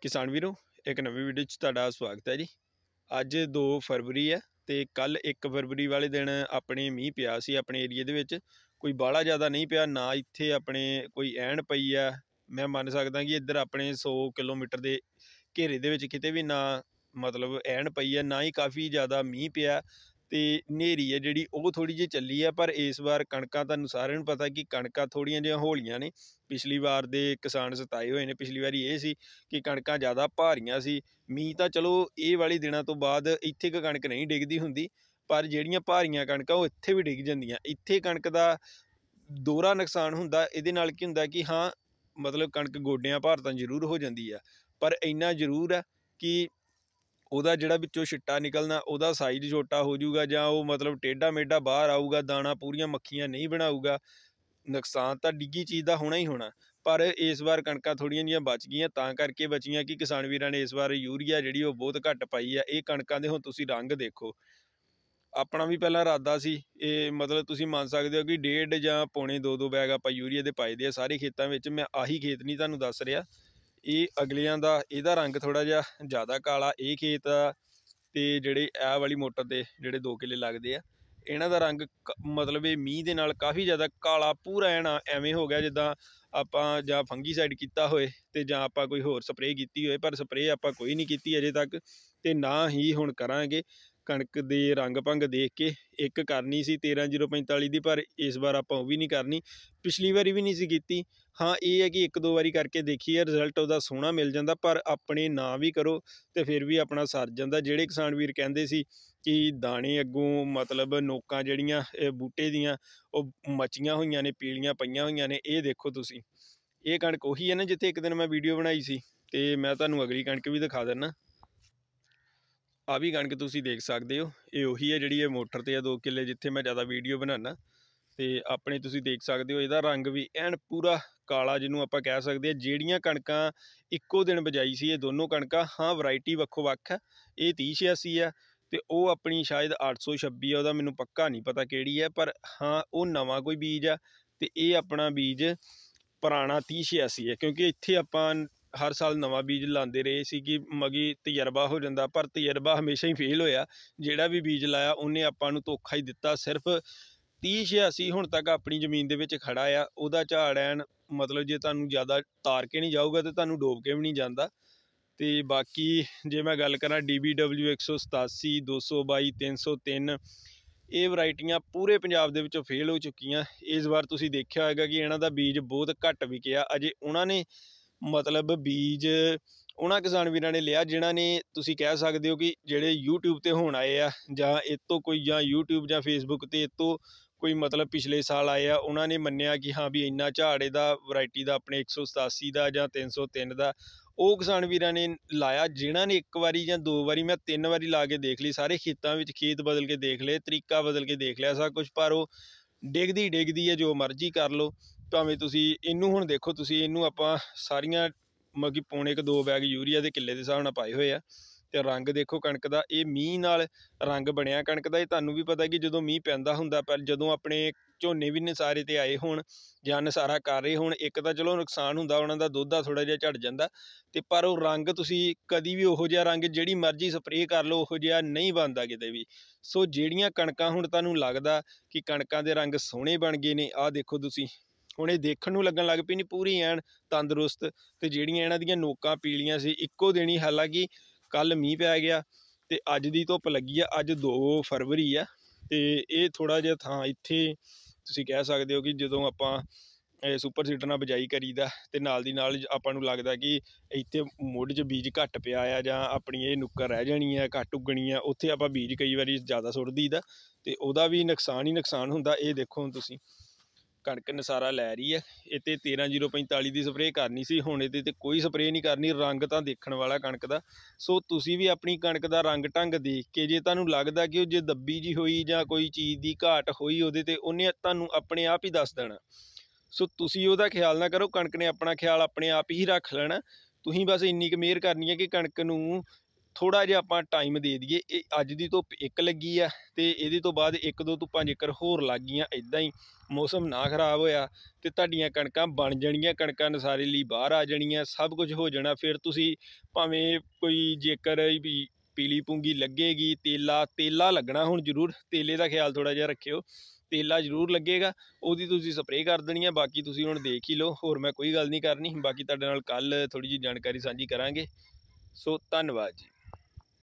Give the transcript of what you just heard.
ਕਿਸਾਨ ਵੀਰੋ ਇੱਕ ਨਵੀਂ ਵੀਡੀਓ 'ਚ ਤੁਹਾਡਾ ਸਵਾਗਤ ਹੈ ਜੀ ਅੱਜ 2 ਫਰਵਰੀ ਹੈ ਤੇ ਕੱਲ 1 ਫਰਵਰੀ ਵਾਲੇ ਦਿਨ ਆਪਣੇ ਮੀਂਹ ਪਿਆ ਸੀ ਆਪਣੇ ਏਰੀਆ ਦੇ ਵਿੱਚ ਕੋਈ ਬਾਲਾ ਜ਼ਿਆਦਾ ਨਹੀਂ ਪਿਆ ਨਾ ਇੱਥੇ ਆਪਣੇ ਕੋਈ ਐਣ ਪਈ ਆ ਮੈਂ ਮੰਨ ਸਕਦਾ ਕਿ ਇੱਧਰ ਆਪਣੇ 100 ਕਿਲੋਮੀਟਰ ਦੇ ਘੇਰੇ ਦੇ ਵਿੱਚ ਕਿਤੇ ਵੀ ਨਾ ਮਤਲਬ ਐਣ ਪਈ ਆ ਨਾ ਹੀ ਕਾਫੀ ਜ਼ਿਆਦਾ ਮੀਂਹ ਪਿਆ ਤੇ ਨੇਰੀ ਹੈ ਜਿਹੜੀ ਉਹ ਥੋੜੀ ਜਿਹੀ ਚੱਲੀ ਹੈ ਪਰ ਇਸ ਵਾਰ ਕਣਕਾਂ ਤੁਹਾਨੂੰ ਸਾਰਿਆਂ ਨੂੰ ਪਤਾ ਕਿ ਕਣਕਾਂ ਥੋੜੀਆਂ ਜਿਹੀਆਂ ਹੋਲੀਆਂ ਨੇ ਪਿਛਲੀ ਵਾਰ ਦੇ ਕਿਸਾਨ ਸਤਾਏ ਹੋਏ ਨੇ ਪਿਛਲੀ ਵਾਰੀ ਇਹ ਸੀ ਕਿ ਕਣਕਾਂ ਜ਼ਿਆਦਾ ਭਾਰੀਆਂ ਸੀ ਮੀਂਹ ਤਾਂ ਚਲੋ ਇਹ ਵਾਲੀ ਦਿਨਾਂ ਤੋਂ ਬਾਅਦ ਇੱਥੇ ਕ ਕਣਕ ਨਹੀਂ ਡਿੱਗਦੀ ਹੁੰਦੀ ਪਰ ਜਿਹੜੀਆਂ ਭਾਰੀਆਂ ਕਣਕਾਂ ਉਹ ਇੱਥੇ ਵੀ ਡਿੱਗ ਜਾਂਦੀਆਂ ਇੱਥੇ ਕਣਕ ਦਾ ਦੋਹਰਾ ਨੁਕਸਾਨ ਹੁੰਦਾ ਇਹਦੇ ਨਾਲ ਕੀ ਹੁੰਦਾ ਕਿ ਹਾਂ ਮਤਲਬ ਕਣਕ ਗੋਡਿਆਂ ਭਾਰ ਤਾਂ ਜ਼ਰੂਰ ਹੋ ਜਾਂਦੀ ਆ ਪਰ ਇੰਨਾ ਜ਼ਰੂਰ ਆ ਕਿ ਉਹਦਾ ਜਿਹੜਾ ਵਿੱਚੋਂ ਛਿੱਟਾ ਨਿਕਲਣਾ ਉਹਦਾ ਸਾਈਜ਼ ਛੋਟਾ ਹੋ ਜਾਊਗਾ ਜਾਂ ਉਹ ਮਤਲਬ ਟੇਢਾ ਮੇਢਾ ਬਾਹਰ ਆਊਗਾ ਦਾਣਾ ਪੂਰੀਆਂ ਮੱਖੀਆਂ ਨਹੀਂ ਬਣਾਊਗਾ ਨੁਕਸਾਨ ਤਾਂ ਡਿੱਗੀ ਚੀਜ਼ ਦਾ ਹੋਣਾ ਹੀ ਹੋਣਾ ਪਰ ਇਸ ਵਾਰ ਕਣਕਾਂ ਥੋੜੀਆਂ ਜੀਆਂ ਬਚ ਗਈਆਂ ਤਾਂ ਕਰਕੇ ਬਚੀਆਂ ਕਿ ਕਿਸਾਨ ਵੀਰਾਂ ਨੇ ਇਸ ਵਾਰ ਯੂਰੀਆ ਜਿਹੜੀ ਉਹ ਬਹੁਤ ਘੱਟ ਪਾਈ ਆ ਇਹ ਕਣਕਾਂ ਦੇ ਹੁਣ ਤੁਸੀਂ ਰੰਗ ਦੇਖੋ ਆਪਣਾ ਵੀ ਪਹਿਲਾਂ ਇਰਾਦਾ ਸੀ ਇਹ ਮਤਲਬ ਤੁਸੀਂ ਮੰਨ ਸਕਦੇ ਹੋ ਕਿ ਡੇਢ ਜਾਂ ਪੌਣੇ 2-2 ਬੈਗ ਆਪਾਂ ਯੂਰੀਆ ਦੇ ਪਾਏ ਦੇ ਆ ਸਾਰੇ ਖੇਤਾਂ ਵਿੱਚ ਮੈਂ ਆਹੀ ਖੇਤ ਨਹੀਂ ਤੁਹਾਨੂੰ ਦੱਸ ਰਿਹਾ ਇਹ ਅਗਲੀਆਂ ਦਾ ਇਹਦਾ ਰੰਗ ਥੋੜਾ ਜਿਹਾ ਜ਼ਿਆਦਾ ਕਾਲਾ ਇਹ ਖੇਤ ਤੇ ਜਿਹੜੇ ਇਹ ਵਾਲੀ ਮੋਟਰ ਦੇ ਜਿਹੜੇ 2 ਕਿੱਲੇ ਲੱਗਦੇ ਆ ਇਹਨਾਂ ਦਾ ਰੰਗ ਮਤਲਬ ਇਹ ਮੀਂਹ ਦੇ ਨਾਲ ਕਾਫੀ ਜ਼ਿਆਦਾ ਕਾਲਾ ਪੂਰਾ ਐਣਾ ਐਵੇਂ ਹੋ ਗਿਆ ਜਿੱਦਾਂ ਆਪਾਂ ਜਾਂ ਫੰਗੀਸਾਈਡ ਕੀਤਾ ਹੋਏ ਤੇ ਜਾਂ ਆਪਾਂ ਕੋਈ ਹੋਰ ਸਪਰੇਅ ਕੀਤੀ ਹੋਏ ਪਰ ਸਪਰੇਅ ਆਪਾਂ ਕੋਈ ਨਹੀਂ ਕੀਤੀ ਅਜੇ ਤੱਕ ਤੇ ਨਾ ਹੀ ਹੁਣ ਕਰਾਂਗੇ ਕਣਕ ਦੇ ਰੰਗ ਭੰਗ ਦੇਖ ਕੇ ਇੱਕ ਕਰਨੀ ਸੀ 13045 ਦੀ ਪਰ ਇਸ ਵਾਰ ਆਪਾਂ ਉਹ ਵੀ ਨਹੀਂ ਕਰਨੀ ਪਿਛਲੀ ਵਾਰੀ ਵੀ ਨਹੀਂ ਸੀ ਕੀਤੀ ਹਾਂ ਇਹ ਹੈ ਕਿ ਇੱਕ ਦੋ ਵਾਰੀ ਕਰਕੇ ਦੇਖੀਏ ਰਿਜ਼ਲਟ ਉਹਦਾ ਸੋਹਣਾ ਮਿਲ ਜਾਂਦਾ ਪਰ ਆਪਣੇ ਨਾਂ ਵੀ ਕਰੋ ਤੇ ਫਿਰ ਵੀ ਆਪਣਾ ਸਰ ਜਾਂਦਾ ਜਿਹੜੇ ਕਿਸਾਨ ਵੀਰ ਕਹਿੰਦੇ ਸੀ ਕਿ ਦਾਣੇ ਅੱਗੋਂ ਮਤਲਬ ਨੋਕਾਂ ਜਿਹੜੀਆਂ ਬੂਟੇ ਦੀਆਂ ਉਹ ਮਚੀਆਂ ਹੋਈਆਂ ਨੇ ਪੀਲੀਆਂ ਪਈਆਂ ਹੋਈਆਂ ਨੇ ਇਹ ਦੇਖੋ ਤੁਸੀਂ ਇਹ ਕਣਕ ਉਹੀ ਹੈ ਨਾ ਜਿੱਥੇ ਇੱਕ ਦਿਨ ਮੈਂ ਵੀਡੀਓ ਬਣਾਈ ਸੀ ਤੇ ਮੈਂ ਤੁਹਾਨੂੰ ਅਗਲੀ ਕਣਕ ਵੀ ਦਿਖਾ ਦਿੰਨਾ ਆ ਵੀ ਕਣਕ ਤੁਸੀਂ ਦੇਖ ਸਕਦੇ ਹੋ ਇਹ ਉਹੀ ਹੈ ਜਿਹੜੀ ਇਹ ਮੋਟਰ ਤੇ ਆ 2 ਕਿੱਲੇ ਜਿੱਥੇ ਮੈਂ ਜ਼ਿਆਦਾ ਵੀਡੀਓ ਬਣਾਉਣਾ ਤੇ ਆਪਣੇ ਤੁਸੀਂ ਦੇਖ ਸਕਦੇ ਹੋ ਇਹਦਾ ਰੰਗ ਵੀ ਐਨ ਪੂਰਾ ਕਾਲਾ ਜਿਹਨੂੰ ਆਪਾਂ ਕਹਿ ਸਕਦੇ ਆ ਜਿਹੜੀਆਂ ਕਣਕਾਂ ਇੱਕੋ ਦਿਨ ਬਜਾਈ ਸੀ ਇਹ ਦੋਨੋਂ ਕਣਕਾਂ ਹਾਂ ਵੈਰਾਈਟੀ ਵੱਖੋ ਵੱਖ ਹੈ ਇਹ 3086 ਆ ਤੇ ਉਹ ਆਪਣੀ ਸ਼ਾਇਦ 826 ਆ ਉਹਦਾ ਮੈਨੂੰ ਪੱਕਾ ਨਹੀਂ ਪਤਾ ਕਿਹੜੀ ਹੈ ਪਰ ਹਾਂ ਉਹ ਨਵਾਂ ਕੋਈ ਬੀਜ ਆ ਤੇ ਇਹ ਆਪਣਾ ਬੀਜ ਪੁਰਾਣਾ 3086 ਹੈ ਕਿਉਂਕਿ ਇੱਥੇ ਆਪਾਂ ਹਰ ਸਾਲ ਨਵਾਂ ਬੀਜ ਲਾਉਂਦੇ ਰਹੇ ਸੀ ਕਿ ਮਗੀ ਤਜਰਬਾ ਹੋ ਜਾਂਦਾ ਪਰ ਤਜਰਬਾ ਹਮੇਸ਼ਾ ਹੀ ਫੇਲ ਹੋਇਆ ਜਿਹੜਾ ਵੀ ਬੀਜ ਲਾਇਆ ਉਹਨੇ ਆਪਾਂ ਨੂੰ ਧੋਖਾ ਹੀ ਦਿੱਤਾ ਸਿਰਫ 30-80 ਹੁਣ ਤੱਕ ਆਪਣੀ ਜ਼ਮੀਨ ਦੇ ਵਿੱਚ ਖੜਾ ਆ ਉਹਦਾ ਝਾੜ ਐਨ ਮਤਲਬ ਜੇ ਤੁਹਾਨੂੰ ਜ਼ਿਆਦਾ ਤਾਰ ਕੇ ਨਹੀਂ ਜਾਊਗਾ ਤੇ ਤੁਹਾਨੂੰ ਡੋਬ ਕੇ ਵੀ ਨਹੀਂ ਜਾਂਦਾ ਤੇ ਬਾਕੀ ਜੇ ਮੈਂ ਗੱਲ ਕਰਾਂ DBW 187 222 303 ਇਹ ਵੈਰਾਈਟੀਆਂ ਪੂਰੇ ਪੰਜਾਬ ਦੇ ਵਿੱਚੋਂ ਫੇਲ ਹੋ ਚੁੱਕੀਆਂ ਇਸ ਵਾਰ ਤੁਸੀਂ ਦੇਖਿਆ ਹੋਵੇਗਾ ਕਿ ਇਹਨਾਂ ਦਾ ਬੀਜ ਬਹੁਤ ਘੱਟ ਵਿਕਿਆ ਅਜੇ ਉਹਨਾਂ ਨੇ ਮਤਲਬ ਬੀਜ ਉਹਨਾਂ ਕਿਸਾਨ ਵੀਰਾਂ ਨੇ ਲਿਆ ਜਿਨ੍ਹਾਂ ਨੇ ਤੁਸੀਂ ਕਹਿ ਸਕਦੇ ਹੋ ਕਿ ਜਿਹੜੇ YouTube ਤੇ ਹੁਣ ਆਏ ਆ ਜਾਂ ਇਹ ਤੋਂ ਕੋਈ ਜਾਂ YouTube ਜਾਂ Facebook ਤੇ ਇਹ ਤੋਂ ਕੋਈ ਮਤਲਬ ਪਿਛਲੇ ਸਾਲ ਆਏ ਆ ਉਹਨਾਂ ਨੇ ਮੰਨਿਆ ਕਿ ਹਾਂ ਵੀ ਇੰਨਾ ਝਾੜੇ ਦਾ ਵੈਰਾਈਟੀ ਦਾ ਆਪਣੇ 187 ਦਾ ਜਾਂ 303 ਦਾ ਉਹ ਕਿਸਾਨ ਵੀਰਾਂ ਨੇ ਲਾਇਆ ਜਿਨ੍ਹਾਂ ਨੇ ਇੱਕ ਵਾਰੀ ਜਾਂ ਦੋ ਵਾਰੀ ਮੈਂ ਤਿੰਨ ਵਾਰੀ ਲਾ ਕੇ ਦੇਖ ਲਈ ਸਾਰੇ ਖੇਤਾਂ ਵਿੱਚ ਖੇਤ ਬਦਲ ਕੇ ਦੇਖ ਲਏ ਤਰੀਕਾ ਬਦਲ ਕੇ ਦੇਖ ਲਿਆ ਸਭ ਕੁਝ ਪਰ ਉਹ ਡਿੱਗਦੀ ਡਿੱਗਦੀ ਹੈ ਜੋ ਮਰਜ਼ੀ ਕਰ ਲਓ ਭਾਵੇਂ ਤੁਸੀਂ ਇਹਨੂੰ ਹੁਣ ਦੇਖੋ ਤੁਸੀਂ ਇਹਨੂੰ ਆਪਾਂ ਸਾਰੀਆਂ ਮਤਲਬ ਕਿ ਪੌਣੇ ਇੱਕ ਦੋ ਬੈਗ ਯੂਰੀਆ ਦੇ ਕਿੱਲੇ ਦੇ ਹਿਸਾਬ ਨਾਲ ਪਾਏ ਹੋਏ ਆ ਤੇ ਰੰਗ ਦੇਖੋ ਕਣਕ ਦਾ ਇਹ ਮੀਂਹ ਨਾਲ ਰੰਗ ਬਣਿਆ ਕਣਕ ਦਾ ਇਹ ਤੁਹਾਨੂੰ ਵੀ ਪਤਾ ਕਿ ਜਦੋਂ ਮੀਂਹ ਪੈਂਦਾ ਹੁੰਦਾ ਪਰ ਜਦੋਂ ਆਪਣੇ ਝੋਨੇ ਵੀ ਨਸਾਰੇ ਤੇ ਆਏ ਹੋਣ ਜਾਂ ਨਸਾਰਾ ਕਰ ਰਹੇ ਹੋਣ ਇੱਕ ਤਾਂ ਚਲੋ ਨੁਕਸਾਨ ਹੁੰਦਾ ਉਹਨਾਂ ਦਾ ਦੁੱਧਾ ਥੋੜਾ ਜਿਹਾ ਝੜ ਜਾਂਦਾ ਤੇ ਪਰ ਉਹ ਰੰਗ ਤੁਸੀਂ ਕਦੀ ਵੀ ਉਹੋ ਜਿਹਾ ਰੰਗ ਜਿਹੜੀ ਮਰਜ਼ੀ ਸਪਰੇਅ ਕਰ ਲਓ ਉਹੋ ਜਿਹਾ ਨਹੀਂ ਬਣਦਾ ਕਿਤੇ ਵੀ ਸੋ ਜਿਹੜੀਆਂ ਕਣਕਾਂ ਹੁਣ ਤੁਹਾਨੂੰ ਲੱਗਦਾ ਕਿ ਕਣਕਾਂ ਦੇ ਰੰਗ ਸੋਹਣੇ ਬਣ ਗਏ ਨੇ ਆਹ ਦੇਖੋ ਤੁਸੀਂ ਹੁਣ ਇਹ ਦੇਖਣ ਨੂੰ ਲੱਗਣ ਲੱਗ ਪਈ ਨਹੀਂ ਪੂਰੀ ਐਨ ਤੰਦਰੁਸਤ ਤੇ ਜਿਹੜੀਆਂ ਇਹਨਾਂ ਦੀਆਂ ਨੋਕਾਂ ਪੀਲੀਆਂ ਸੀ ਇੱਕੋ ਦੇਣੀ ਹਾਲਾਂਕਿ ਕੱਲ ਮੀਂਹ ਪੈ ਗਿਆ ਤੇ ਅੱਜ ਦੀ ਧੁੱਪ ਲੱਗੀ ਆ ਅੱਜ 2 ਫਰਵਰੀ ਆ ਤੇ ਇਹ ਥੋੜਾ ਜਿਹਾ ਥਾਂ ਇੱਥੇ ਤੁਸੀਂ ਕਹਿ ਸਕਦੇ ਹੋ ਕਿ ਜਦੋਂ ਆਪਾਂ ਇਹ ਸੁਪਰ ਸੀਡਰ ਨਾਲ ਬਜਾਈ ਕਰੀਦਾ ਤੇ ਨਾਲ ਦੀ ਨਾਲ ਆਪਾਂ ਨੂੰ ਲੱਗਦਾ ਕਿ ਇੱਥੇ ਮੁੱਢ 'ਚ ਬੀਜ ਘੱਟ ਪਿਆ ਆ ਜਾਂ ਆਪਣੀ ਇਹ ਨੁੱਕਰ ਰਹਿ ਜਾਣੀ ਆ ਘੱਟ ਉਗਣੀ ਆ ਉੱਥੇ ਆਪਾਂ ਬੀਜ ਕਈ ਵਾਰੀ ਜ਼ਿਆਦਾ ਸੁੱਟ ਦਈਦਾ ਤੇ ਉਹਦਾ ਵੀ ਨੁਕਸਾਨ ਹੀ ਨੁਕਸਾਨ ਹੁੰਦਾ ਇਹ ਦੇਖੋ ਤੁਸੀਂ ਕਣਕ ਨਸਾਰਾ ਲੈ ਰਹੀ ਹੈ ਇਤੇ 13045 ਦੀ ਸਪਰੇਅ ਕਰਨੀ ਸੀ ਹੁਣ ਇਹਦੇ ਤੇ ਕੋਈ ਸਪਰੇਅ ਨਹੀਂ ਕਰਨੀ ਰੰਗ ਤਾਂ ਦੇਖਣ ਵਾਲਾ ਕਣਕ ਦਾ ਸੋ ਤੁਸੀਂ ਵੀ ਆਪਣੀ ਕਣਕ ਦਾ ਰੰਗ ਢੰਗ ਦੇਖ ਕੇ ਜੇ ਤੁਹਾਨੂੰ ਲੱਗਦਾ ਕਿ ਉਹ ਜੇ ਦੱਬੀ ਜੀ ਹੋਈ ਜਾਂ ਕੋਈ ਚੀਜ਼ ਦੀ ਘਾਟ ਹੋਈ ਉਹਦੇ ਤੇ ਉਹਨੇ ਤੁਹਾਨੂੰ ਆਪਣੇ ਆਪ ਹੀ ਦੱਸ ਦੇਣਾ ਸੋ ਤੁਸੀਂ ਉਹਦਾ ਖਿਆਲ ਨਾ ਕਰੋ ਕਣਕ ਨੇ ਆਪਣਾ ਖਿਆਲ ਆਪਣੇ ਆਪ ਹੀ ਰੱਖ ਲੈਣਾ ਤੁਸੀਂ ਬਸ ਇੰਨੀ ਕੁ ਮਿਹਰ ਕਰਨੀ ਹੈ ਕਿ ਕਣਕ ਨੂੰ ਥੋੜਾ ਜਿਹਾ ਆਪਾਂ ਟਾਈਮ ਦੇ ਦਈਏ ਇਹ ਅੱਜ ਦੀ ਧੁੱਪ ਇੱਕ ਲੱਗੀ ਆ ਤੇ ਇਹਦੇ ਤੋਂ ਬਾਅਦ ਇੱਕ ਦੋ ਧੁੱਪਾਂ ਜੇਕਰ ਹੋਰ ਲੱਗ ਗਈਆਂ ਇਦਾਂ ਹੀ ਮੌਸਮ ਨਾ ਖਰਾਬ ਹੋਇਆ ਤੇ ਤੁਹਾਡੀਆਂ ਕਣਕਾਂ ਬਣ ਜਾਣੀਆਂ ਕਣਕਾਂ ਨਸਾਰੇ ਲਈ ਬਾਹਰ ਆ ਜਾਣੀਆਂ ਸਭ ਕੁਝ ਹੋ ਜਾਣਾ ਫਿਰ ਤੁਸੀਂ ਭਾਵੇਂ ਕੋਈ ਜੇਕਰ ਵੀ ਪੀਲੀ ਪੂੰਗੀ ਲੱਗੇਗੀ ਤੇਲਾ ਤੇਲਾ ਲੱਗਣਾ ਹੁਣ ਜ਼ਰੂਰ ਤੇਲੇ ਦਾ ਖਿਆਲ ਥੋੜਾ ਜਿਹਾ ਰੱਖਿਓ ਤੇਲਾ ਜ਼ਰੂਰ ਲੱਗੇਗਾ ਉਹਦੀ ਤੁਸੀਂ ਸਪਰੇਅ ਕਰ ਦੇਣੀ ਹੈ ਬਾਕੀ ਤੁਸੀਂ ਹੁਣ ਦੇਖ ਹੀ ਲਓ ਹੋਰ ਮੈਂ ਕੋਈ ਗੱਲ ਨਹੀਂ ਕਰਨੀ ਬਾਕੀ ਤੁਹਾਡੇ ਨਾਲ ਕੱਲ ਥੋੜੀ ਜੀ ਜਾਣਕਾਰੀ ਸਾਂਝੀ ਕਰਾਂਗੇ ਸੋ ਧੰਨਵਾਦ ਜੀ